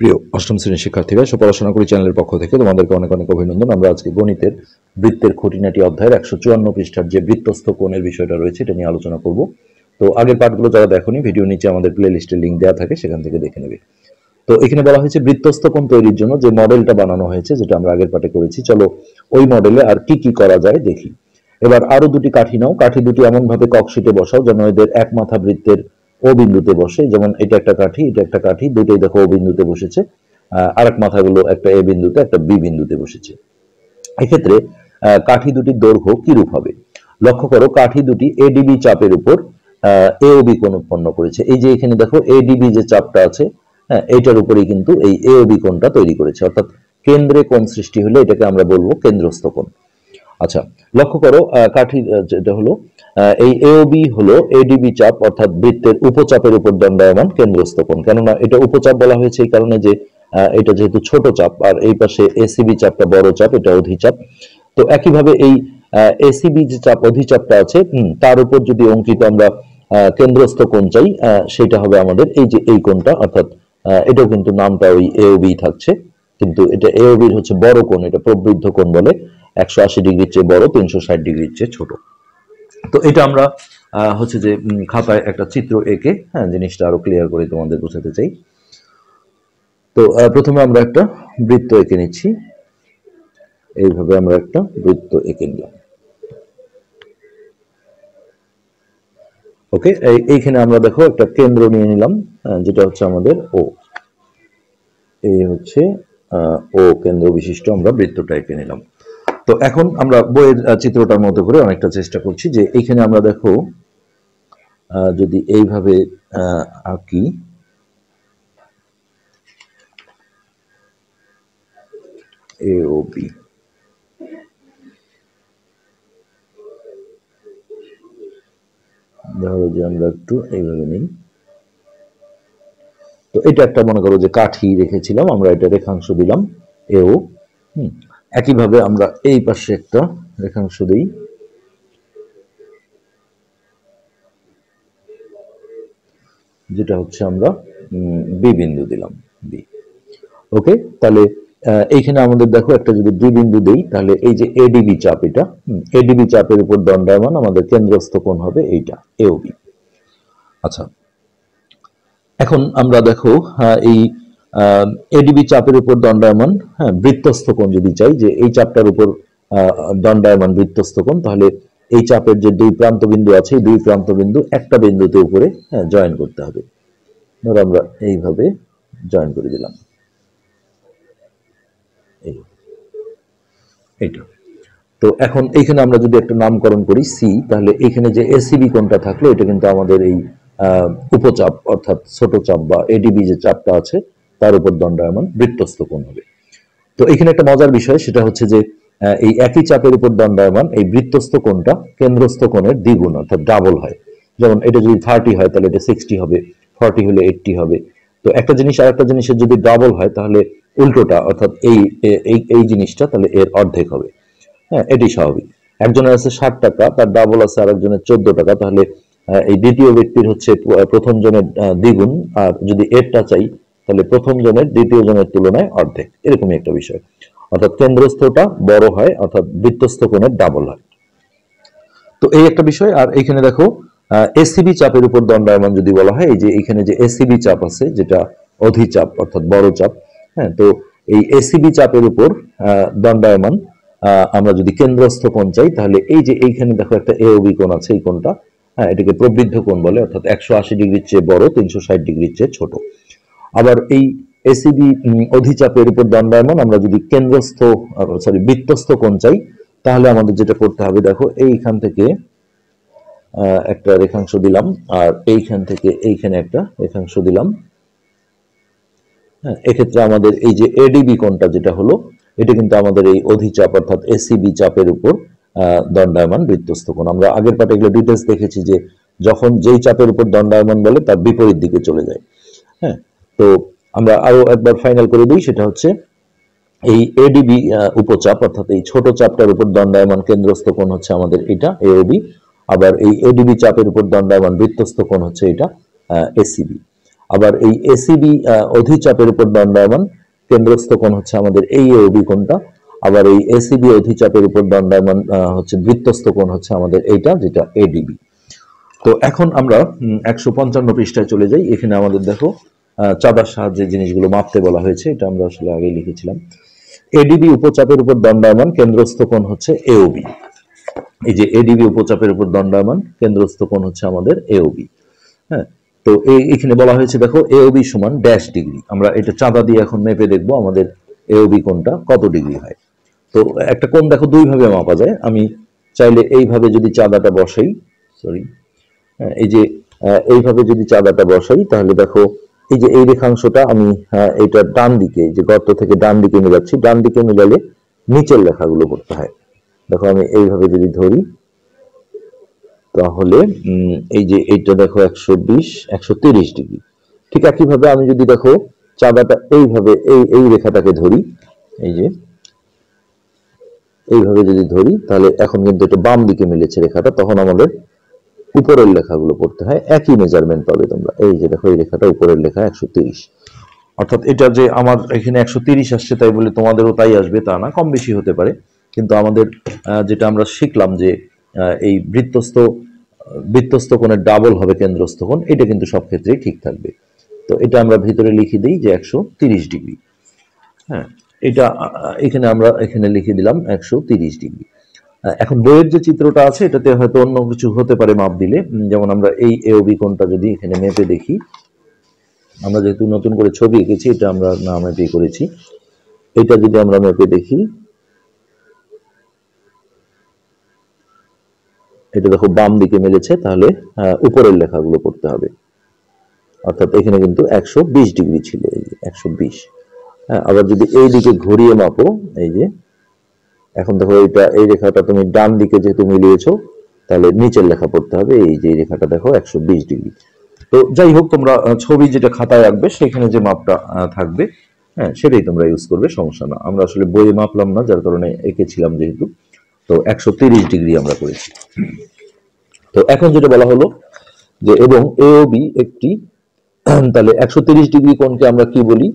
প্রিয় অষ্টম শ্রেণীর শিক্ষার্থীরা সব পড়াশোনা করি চ্যানেলের পক্ষ থেকে তোমাদেরকে অনেক অনেক অভিনন্দন আমরা আজকে গণিতের বৃত্তের খুঁটিনাটি অধ্যায়ের একশো চুয়ান্ন পৃষ্ঠার যে বৃত্তস্থ কোণের বিষয়টা রয়েছে এটা নিয়ে আলোচনা করব তো আগের পাঠগুলো যারা দেখনি ভিডিও নিচে আমাদের প্লে লিস্টে লিঙ্ক দেওয়া থাকে সেখান থেকে দেখে নেবে তো এখানে বলা হয়েছে বৃত্তস্থ কোণ তৈরির জন্য যে মডেলটা বানানো হয়েছে যেটা আমরা আগের পাঠে করেছি চলো ওই মডেলে আর কি কি করা যায় দেখি এবার আরো দুটি কাঠি নাও কাঠি দুটি এমনভাবে ককশিটে বসাও যেন এদের এক মাথা বৃত্তের অবিন্দুতে বসে যেমন এটা একটা কাঠি এটা একটা কাঠি দুটোই দেখো অবিন্দুতে বসেছে আর এক মাথাগুলো একটা এ বিন্দুতে একটা বি বিন্দুতে বসেছে এক্ষেত্রে কাঠি দুটির দৈর্ঘ্য কিরূপ হবে লক্ষ্য করো কাঠি দুটি এডিবি চাপের উপর এওবি কোণ উৎপন্ন করেছে এই যে এখানে দেখো এডিবি যে চাপটা আছে হ্যাঁ, এইটার উপরেই কিন্তু এই এওবি কোণটা তৈরি করেছে অর্থাৎ কেন্দ্রে কোণ সৃষ্টি হলে এটাকে আমরা বলবো কেন্দ্রস্থ কোণ আচ্ছা লক্ষ্য করো কাঠি যেটা হলো এই এওবি হলো এডিবি চাপ অর্থাৎ বৃত্তের উপচাপের উপর দণ্ডায়মান কেন্দ্রস্থপন কেননা এটা উপচাপ বলা হয়েছে এই কারণে যে এটা যেহেতু ছোট চাপ আর এই পাশে এসিবি চাপটা বড় চাপ এটা অধিচাপ তো একইভাবে এই এসিবি যে চাপ অধিচাপটা আছে তার উপর যদি অঙ্কিত আমরা কেন্দ্রস্থ কোণ চাই সেটা হবে আমাদের এই যে এই কোণটা অর্থাৎ এটাও কিন্তু নামটা ওই এওবি থাকছে কিন্তু এটা এওবির হচ্ছে বড় কোণ এটা প্রবৃদ্ধ কোণ বলে একশো আশি ডিগ্রির চেয়ে বড় তিনশো ষাট ডিগ্রির চেয়ে ছোট তো এটা আমরা হচ্ছে যে খাতায় একটা চিত্র এঁকে হ্যাঁ জিনিসটা আরো ক্লিয়ার করে তোমাদের বোঝাতে চাই তো প্রথমে আমরা একটা বৃত্ত এঁকে নিচ্ছি এইভাবে আমরা একটা বৃত্ত এঁকে নিলাম ওকে এইখানে আমরা দেখো একটা কেন্দ্র নিয়ে নিলাম হ্যাঁ, যেটা হচ্ছে আমাদের ও এই হচ্ছে ও কেন্দ্র বিশিষ্ট আমরা বৃত্তটা এঁকে নিলাম তো এখন আমরা বইয়ের চিত্রটার মতো করে অনেকটা চেষ্টা করছি যে এইখানে আমরা দেখো যদি এইভাবে আঁকি ধরো যে আমরা একটু এইভাবে নিই তো এটা একটা মনে করো যে কাঠি রেখেছিলাম আমরা এটা রেখাংশ দিলাম এও হুম একইভাবে আমরা এই পাশে একটা রেখাংশ দিই যেটা হচ্ছে আমরা বি বিন্দু দিলাম বি ওকে তাহলে এইখানে আমাদের দেখো একটা যদি বি বিন্দু দিই তাহলে এই যে এডিবি চাপ এটা এডিবি চাপের উপর দণ্ডায়মান আমাদের কেন্দ্রস্থ কোণ হবে এইটা এওবি আচ্ছা এখন আমরা দেখো এই এডিবি চাপের উপর দণ্ডায়মান হ্যাঁ বৃত্তস্থ কোণ যদি চাই যে এই চাপটার উপর দণ্ডায়মান বৃত্তস্থ কোণ তাহলে এই চাপের যে দুই প্রান্ত বিন্দু আছে দুই প্রান্ত বিন্দু একটা বিন্দুতে উপরে হ্যাঁ জয়েন করতে হবে ধর আমরা এইভাবে জয়েন করে দিলাম এইটা তো এখন এইখানে আমরা যদি একটা নামকরণ করি সি তাহলে এইখানে যে এসিবি কোনটা থাকলো এটা কিন্তু আমাদের এই উপচাপ অর্থাৎ ছোট চাপ বা এডিবি যে চাপটা আছে তার উপর দণ্ডায়মান বৃত্তস্থ কোণ হবে তো এখানে একটা মজার বিষয় সেটা হচ্ছে যে এই একই চাপের উপর দণ্ডায়মান এই বৃত্তস্থ কোণটা কেন্দ্রস্থ কোণের দ্বিগুণ অর্থাৎ ডাবল হয় যেমন এটা যদি থার্টি হয় তাহলে এটা সিক্সটি হবে ফর্টি হলে এইটটি হবে তো একটা জিনিস আর একটা জিনিসের যদি ডাবল হয় তাহলে উল্টোটা অর্থাৎ এই এই জিনিসটা তাহলে এর অর্ধেক হবে হ্যাঁ এটি স্বাভাবিক একজনের আছে ষাট টাকা তার ডাবল আছে আর একজনের চোদ্দ টাকা তাহলে এই দ্বিতীয় ব্যক্তির হচ্ছে প্রথম জনের দ্বিগুণ আর যদি এরটা চাই তাহলে প্রথম জনের দ্বিতীয় জনের তুলনায় অর্ধেক এরকমই একটা বিষয় অর্থাৎ কেন্দ্রস্থটা বড় হয় অর্থাৎ বৃত্তস্থ কোণের ডাবল হয় তো এই একটা বিষয় আর এখানে দেখো এসিবি চাপের উপর দণ্ডায়মান যদি বলা হয় এই যে এখানে যে এসিবি চাপ আছে যেটা অধিচাপ অর্থাৎ বড় চাপ হ্যাঁ তো এই এসিবি চাপের উপর দণ্ডায়মান আমরা যদি কেন্দ্রস্থ কোণ চাই তাহলে এই যে এইখানে দেখো একটা এওবি কোণ আছে এই কোণটা হ্যাঁ এটাকে প্রবৃদ্ধ কোণ বলে অর্থাৎ একশো আশি ডিগ্রির চেয়ে বড় তিনশো ষাট ডিগ্রির চেয়ে ছোট আবার এই এসিবি অধিচাপের উপর দণ্ডায়মন আমরা যদি কেন্দ্রস্থ সরি বৃত্তস্থ কোন চাই তাহলে আমাদের যেটা করতে হবে দেখো এইখান থেকে একটা রেখাংশ দিলাম আর এইখান থেকে এইখানে একটা রেখাংশ দিলাম হ্যাঁ এক্ষেত্রে আমাদের এই যে এডিবি কোনটা যেটা হলো এটা কিন্তু আমাদের এই অধিচাপ অর্থাৎ এসিবি চাপের উপর দণ্ডায়মান বৃত্তস্ত কোণ আমরা আগের পাটে এগুলো ডিটেলস দেখেছি যে যখন যেই চাপের উপর দণ্ডায়মান বলে তার বিপরীত দিকে চলে যায় হ্যাঁ তো আমরা আরো একবার ফাইনাল করে দিই সেটা হচ্ছে এই এডিবি উপচাপ অর্থাৎ এই ছোট চাপটার উপর দণ্ডায়মান কেন্দ্রস্থ কোণ হচ্ছে আমাদের এটা এওবি আবার এই এডিবি চাপের উপর দণ্ডায়মান বৃত্তস্থ কোণ হচ্ছে এটা এসিবি আবার এই এসিবি অধিচাপের উপর দণ্ডায়মান কেন্দ্রস্থ কোণ হচ্ছে আমাদের এই এওবি কোণটা আবার এই এসিবি অধিচাপের উপর দণ্ডায়মান হচ্ছে বৃত্তস্থ কোণ হচ্ছে আমাদের এইটা যেটা এডিবি তো এখন আমরা একশো পঞ্চান্ন পৃষ্ঠায় চলে যাই এখানে আমাদের দেখো চাঁদার সাহায্যে জিনিসগুলো মাপতে বলা হয়েছে এটা আমরা আসলে আগে লিখেছিলাম এডিবি উপচাপের উপর দণ্ডায়মান কেন্দ্রস্থ কোণ হচ্ছে এওবি এই যে এডিবি উপচাপের উপর দণ্ডায়মান কেন্দ্রস্থ কোণ হচ্ছে আমাদের এওবি হ্যাঁ তো এখানে বলা হয়েছে দেখো এওবি সমান ড্যাশ ডিগ্রি আমরা এটা চাঁদা দিয়ে এখন মেপে দেখবো আমাদের এওবি কোণটা কত ডিগ্রি হয় তো একটা কোণ দেখো দুইভাবে মাপা যায় আমি চাইলে এইভাবে যদি চাঁদাটা বসাই সরি হ্যাঁ, এই যে এইভাবে যদি চাঁদাটা বসাই তাহলে দেখো এই যে এই রেখাংশটা আমি এটা ডান দিকে যে গর্ত থেকে ডান দিকে মিলাচ্ছি ডান দিকে মিলালে নিচের লেখাগুলো করতে হয় দেখো আমি এইভাবে যদি ধরি তাহলে এই যে এইটা দেখো একশো বিশ একশো তিরিশ ডিগ্রি ঠিক একইভাবে আমি যদি দেখো চাঁদাটা এইভাবে এই এই রেখাটাকে ধরি এই যে এইভাবে যদি ধরি তাহলে এখন কিন্তু এটা বাম দিকে মিলেছে রেখাটা তখন আমাদের উপরের লেখাগুলো পড়তে হয় একই মেজারমেন্ট পাবে তোমরা এই যে দেখো এই লেখাটা উপরের লেখা একশো তিরিশ অর্থাৎ এটা যে আমার এখানে একশো তিরিশ আসছে তাই বলে তোমাদেরও তাই আসবে তা না কম বেশি হতে পারে কিন্তু আমাদের যেটা আমরা শিখলাম যে এই বৃত্তস্থ বৃত্তস্থ কোণের ডাবল হবে কেন্দ্রস্থ কোণ এটা কিন্তু সব ক্ষেত্রেই ঠিক থাকবে তো এটা আমরা ভিতরে লিখে দিই যে একশো তিরিশ ডিগ্রি হ্যাঁ এটা এখানে আমরা এখানে লিখে দিলাম একশো তিরিশ ডিগ্রি এখন বইয়ের যে চিত্রটা আছে এটাতে হয়তো অন্য কিছু হতে পারে মাপ দিলে যেমন আমরা এই এওবি কোনটা যদি এখানে মেপে দেখি আমরা যেহেতু নতুন করে ছবি এঁকেছি এটা আমরা না মেপে করেছি এটা যদি আমরা মেপে দেখি এটা দেখো বাম দিকে মেলেছে তাহলে উপরের লেখাগুলো পড়তে হবে অর্থাৎ এখানে কিন্তু একশো ডিগ্রি ছিল এই যে একশো আবার যদি এই দিকে ঘুরিয়ে মাপো এই যে এখন দেখো এইটা এই রেখাটা তুমি ডান দিকে যেহেতু মিলিয়েছো তাহলে নিচের লেখা পড়তে হবে এই যে রেখাটা দেখো একশো ডিগ্রি তো যাই হোক তোমরা ছবি যেটা খাতায় রাখবে সেখানে যে মাপটা থাকবে হ্যাঁ সেটাই তোমরা ইউজ করবে সমস্যা না আমরা আসলে বইয়ে মাপলাম না যার কারণে এঁকেছিলাম যেহেতু তো একশো ডিগ্রি আমরা করেছি তো এখন যেটা বলা হলো যে এবং এ বি একটি তাহলে একশো ডিগ্রি কোনকে আমরা কি বলি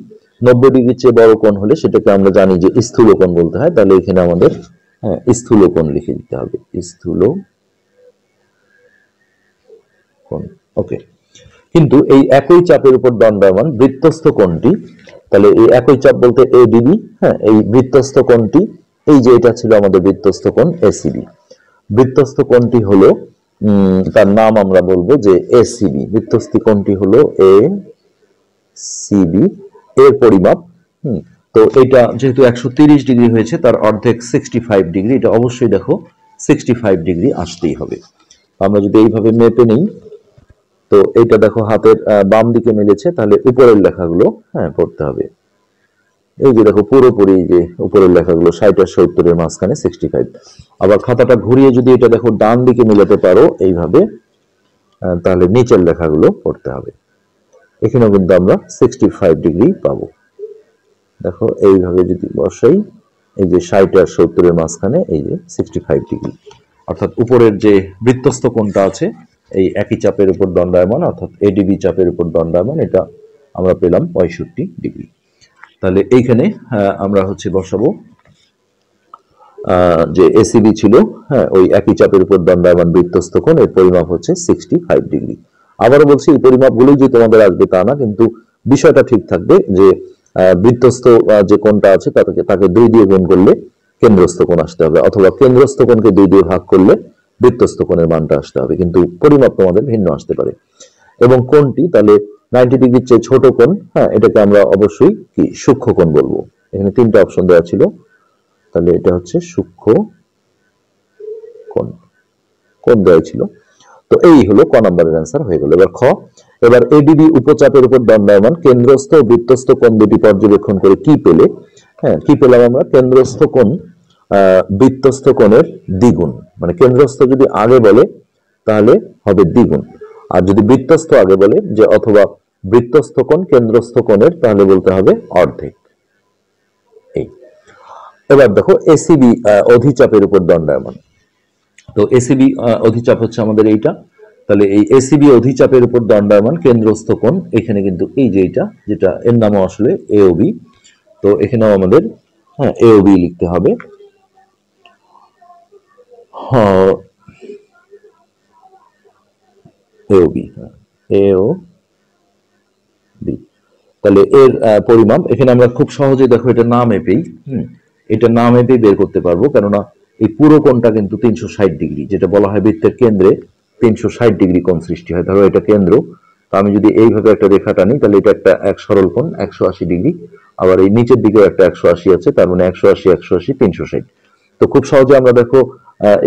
নব্বই ডিগ্রির চেয়ে বড় কোণ হলে সেটাকে আমরা জানি যে স্থূল কোণ বলতে হয় তাহলে এখানে আমাদের হ্যাঁ স্থূল কোণ লিখে দিতে হবে স্থূল কোণ ওকে কিন্তু এই একই চাপের উপর দণ্ডায়মান বৃত্তস্থ কোণটি তাহলে এই একই চাপ বলতে এ ডিবি হ্যাঁ এই বৃত্তস্থ কোণটি এই যে এটা ছিল আমাদের বৃত্তস্থ কোণ এসিবি বৃত্তস্থ কোণটি হলো তার নাম আমরা বলবো যে এসিবি বৃত্তস্থ কোণটি হলো এ সিবি এর পরিমাপ হুম তো এটা যেহেতু একশো ডিগ্রি হয়েছে তার অর্ধেক সিক্সটি ডিগ্রি এটা অবশ্যই দেখো সিক্সটি ডিগ্রি আসতেই হবে আমরা যদি এইভাবে মেপে নিই তো এটা দেখো হাতের বাম দিকে মিলেছে তাহলে উপরের লেখাগুলো হ্যাঁ পড়তে হবে এই যে দেখো পুরোপুরি যে উপরের লেখাগুলো ষাট আর সত্তরের মাঝখানে সিক্সটি ফাইভ আবার খাতাটা ঘুরিয়ে যদি এটা দেখো ডান দিকে মিলাতে পারো এইভাবে তাহলে নিচের লেখাগুলো পড়তে হবে এখানেও কিন্তু আমরা সিক্সটি ফাইভ ডিগ্রি পাবো দেখো এইভাবে যদি বসাই এই যে ষাট আর সত্তরের মাঝখানে এই যে সিক্সটি ফাইভ ডিগ্রি অর্থাৎ উপরের যে বৃত্তস্ত কোণটা আছে এই একই চাপের উপর দণ্ডায়মান অর্থাৎ এডিবি চাপের উপর দণ্ডায়মান এটা আমরা পেলাম পঁয়ষট্টি ডিগ্রি তাহলে এইখানে আমরা হচ্ছে বসাবো যে এসিবি ছিল হ্যাঁ ওই একই চাপের উপর দণ্ডায়মান বৃত্তস্ত কোণ এর পরিমাপ হচ্ছে সিক্সটি ফাইভ ডিগ্রি আবারও বলছি এই পরিমাপগুলোই যে তোমাদের আসবে তা না কিন্তু বিষয়টা ঠিক থাকবে যে বৃত্তস্থ যে কোনটা আছে তাকে তাকে দুই দিয়ে গুণ করলে কেন্দ্রস্থ কোণ আসতে হবে অথবা কেন্দ্রস্থ কোণকে দুই দিয়ে ভাগ করলে বৃত্তস্থ কোণের মানটা আসতে হবে কিন্তু পরিমাপ তোমাদের ভিন্ন আসতে পারে এবং কোনটি তাহলে নাইনটি ডিগ্রির চেয়ে ছোট কোণ হ্যাঁ এটাকে আমরা অবশ্যই কি সূক্ষ্ম কোণ বলবো এখানে তিনটা অপশন দেওয়া ছিল তাহলে এটা হচ্ছে সূক্ষ্ম কোণ কোণ দেওয়া ছিল তো এই হলো ক নম্বরের অ্যান্সার হয়ে গেল এবার খ এবার এডিবি উপচাপের উপর দণ্ডায়মান কেন্দ্রস্থ ও বৃত্তস্থ কোন দুটি পর্যবেক্ষণ করে কি পেলে হ্যাঁ কি পেলাম আমরা কেন্দ্রস্থ কোন বৃত্তস্থ কোণের দ্বিগুণ মানে কেন্দ্রস্থ যদি আগে বলে তাহলে হবে দ্বিগুণ আর যদি বৃত্তস্থ আগে বলে যে অথবা বৃত্তস্থ কোণ কেন্দ্রস্থ কোণের তাহলে বলতে হবে অর্ধেক এই এবার দেখো এসিবি অধিচাপের উপর দণ্ডায়মান তো এসিবি অধিচাপ হচ্ছে আমাদের এইটা তাহলে এই এসিবি অধিচাপের উপর দণ্ডায়মান কেন্দ্রস্থ কোণ এখানে কিন্তু এই যে এইটা যেটা এর নামও আসলে এওবি তো এখানেও আমাদের হ্যাঁ এওবি লিখতে হবে এওবি এও বি তাহলে এর পরিমাপ এখানে আমরা খুব সহজে দেখো এটা না মেপেই হম এটা না মেপেই বের করতে পারবো কেননা এই পুরো কোণটা কিন্তু তিনশো ডিগ্রি যেটা বলা হয় বৃত্তের কেন্দ্রে তিনশো ষাট ডিগ্রি কোণ সৃষ্টি হয় ধরো এটা কেন্দ্র তো আমি যদি এইভাবে একটা রেখা টানি তাহলে এটা একটা এক সরল কোণ একশো আশি ডিগ্রি আবার এই নিচের দিকেও একটা একশো আশি আছে তার মানে একশো আশি একশো আশি তিনশো ষাট তো খুব সহজে আমরা দেখো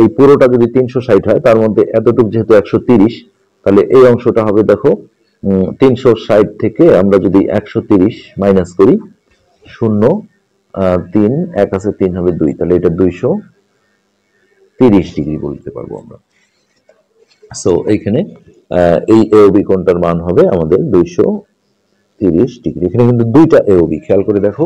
এই পুরোটা যদি তিনশো ষাট হয় তার মধ্যে এতটুকু যেহেতু একশো তিরিশ তাহলে এই অংশটা হবে দেখো তিনশো ষাট থেকে আমরা যদি একশো তিরিশ মাইনাস করি শূন্য তিন এক আছে তিন হবে দুই তাহলে এটা দুইশো তিরিশ ডিগ্রি বলতে পারবো আমরা সো এইখানে এই এওবি কোণটার মান হবে আমাদের দুইশো তিরিশ ডিগ্রি এখানে কিন্তু দুইটা এওবি খেয়াল করে দেখো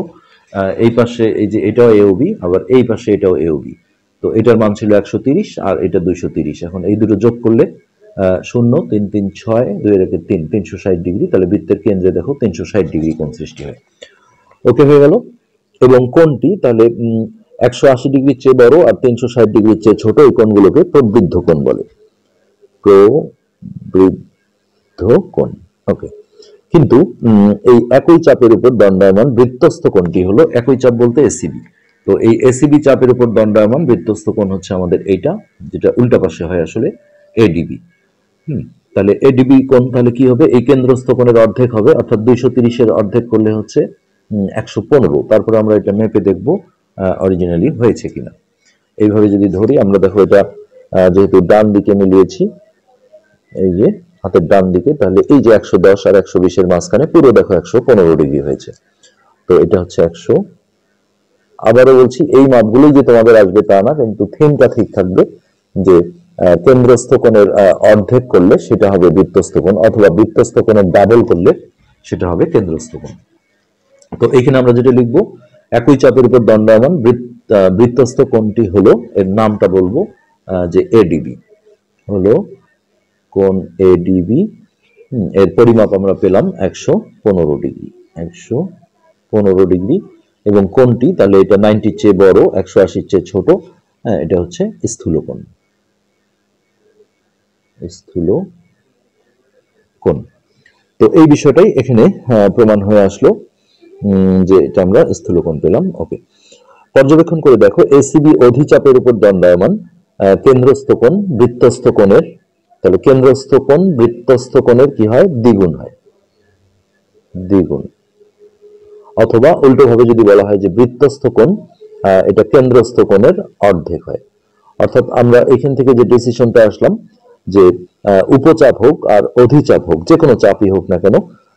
এই পাশে এই যে এটাও এওবি আবার এই পাশে এটাও এওবি তো এটার মান ছিল একশো তিরিশ আর এটা দুইশো তিরিশ এখন এই দুটো যোগ করলে শূন্য তিন তিন ছয় দুই একে তিন তিনশো ষাট ডিগ্রি তাহলে বৃত্তের কেন্দ্রে দেখো তিনশো ষাট ডিগ্রি কোণ সৃষ্টি হয় ওকে হয়ে গেল এবং কোনটি তাহলে একশো আশি ডিগ্রির চেয়ে বড় আর তিনশো ষাট ডিগ্রির চেয়ে ছোট এই কোণগুলোকে প্রবৃদ্ধ কোণ বলে প্রবৃদ্ধ কোণ ওকে কিন্তু এই একই চাপের উপর দণ্ডায়মান বৃত্তস্থ কোণটি হলো একই চাপ বলতে এসিবি তো এই এসিবি চাপের উপর দণ্ডায়মান বৃত্তস্থ কোণ হচ্ছে আমাদের এইটা যেটা উল্টা পাশে হয় আসলে এডিবি হুম তাহলে এডিবি কোণ তাহলে কি হবে এই কেন্দ্রস্থ কোণের অর্ধেক হবে অর্থাৎ দুইশো তিরিশের অর্ধেক করলে হচ্ছে একশো পনেরো তারপরে আমরা এটা মেপে দেখবো অরিজিনালি হয়েছে কিনা এইভাবে যদি ধরি আমরা দেখো এটা যেহেতু ডান দিকে মিলিয়েছি এই যে হাতের ডান দিকে তাহলে এই যে একশো দশ আর একশো বিশের মাঝখানে পুরো দেখো একশো পনেরো ডিগ্রি হয়েছে তো এটা হচ্ছে একশো আবারও বলছি এই মাপগুলোই যে তোমাদের আসবে তা না কিন্তু থিমটা ঠিক থাকবে যে কেন্দ্রস্থ কোণের অর্ধেক করলে সেটা হবে বৃত্তস্থ কোণ অথবা বৃত্তস্থ কোণের ডাবল করলে সেটা হবে কেন্দ্রস্থ কোণ তো এখানে আমরা যেটা লিখবো একই চাপের উপর দণ্ডায়মান বৃত্তস্থ কোনটি হলো এর নামটা বলবো যে এডিবি হলো কোন এডিবি এর পরিমাপ আমরা পেলাম একশো পনেরো ডিগ্রি একশো পনেরো ডিগ্রি এবং কোনটি তাহলে এটা নাইনটির চেয়ে বড় একশো আশির চেয়ে ছোট হ্যাঁ এটা হচ্ছে স্থূল কোন স্থূল কোন তো এই বিষয়টাই এখানে প্রমাণ হয়ে আসলো যে এটা আমরা স্থূলকোণ পেলাম ওকে পর্যবেক্ষণ করে দেখো এসিবি অধিচাপের উপর দণ্ডায়মান কেন্দ্রস্থকোণ কোণ বৃত্তস্থ কোণের তাহলে কেন্দ্রস্থকোণ কোণ বৃত্তস্থ কোণের কি হয় দ্বিগুণ হয় দ্বিগুণ অথবা উল্টোভাবে যদি বলা হয় যে বৃত্তস্থ কোণ এটা কেন্দ্রস্থ কোণের অর্ধেক হয় অর্থাৎ আমরা এখান থেকে যে ডিসিশনটা আসলাম যে উপচাপ হোক আর অধিচাপ হোক যে কোনো চাপই হোক না কেন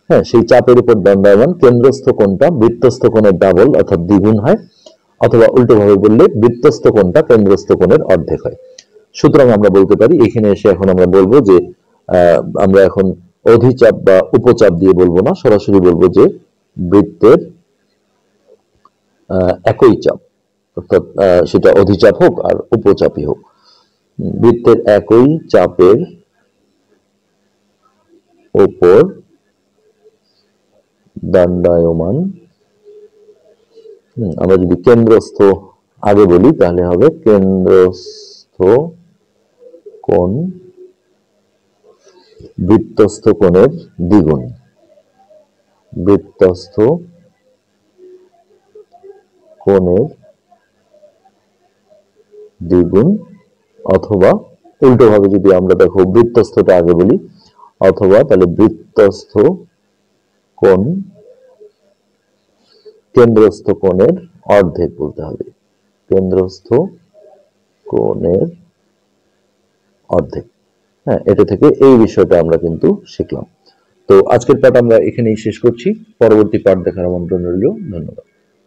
হ্যাঁ সেই চাপের উপর দণ্ডায়মান কেন্দ্রস্থ কোণটা বৃত্তস্থ কোণের ডাবল অর্থাৎ দ্বিগুণ হয় অথবা উল্টোভাবে বললে বৃত্তস্থ কোণটা কেন্দ্রস্থ কোণের অর্ধেক হয় সুতরাং আমরা বলতে পারি এখানে এসে এখন আমরা বলবো যে আমরা এখন অধিচাপ বা উপচাপ দিয়ে বলবো না সরাসরি বলবো যে বৃত্তের একই চাপ অর্থাৎ সেটা অধিচাপ হোক আর উপচাপই হোক বৃত্তের একই চাপের উপর দণ্ডায়মান আমরা যদি কেন্দ্রস্থ আগে বলি তাহলে হবে কেন্দ্রস্থ কোণ বৃত্তস্থ কোণের দ্বিগুণ বৃত্তস্থ কোণের দ্বিগুণ অথবা উল্টোভাবে যদি আমরা দেখো বৃত্তস্থটা আগে বলি অথবা তাহলে বৃত্তস্থ কোণ কেন্দ্রস্থ কোণের অর্ধেক বলতে হবে কেন্দ্রস্থ কোণের অর্ধেক হ্যাঁ এটা থেকে এই বিষয়টা আমরা কিন্তু শিখলাম তো আজকের পাঠ আমরা এখানেই শেষ করছি পরবর্তী পাঠ দেখার আমন্ত্রণ রইল ধন্যবাদ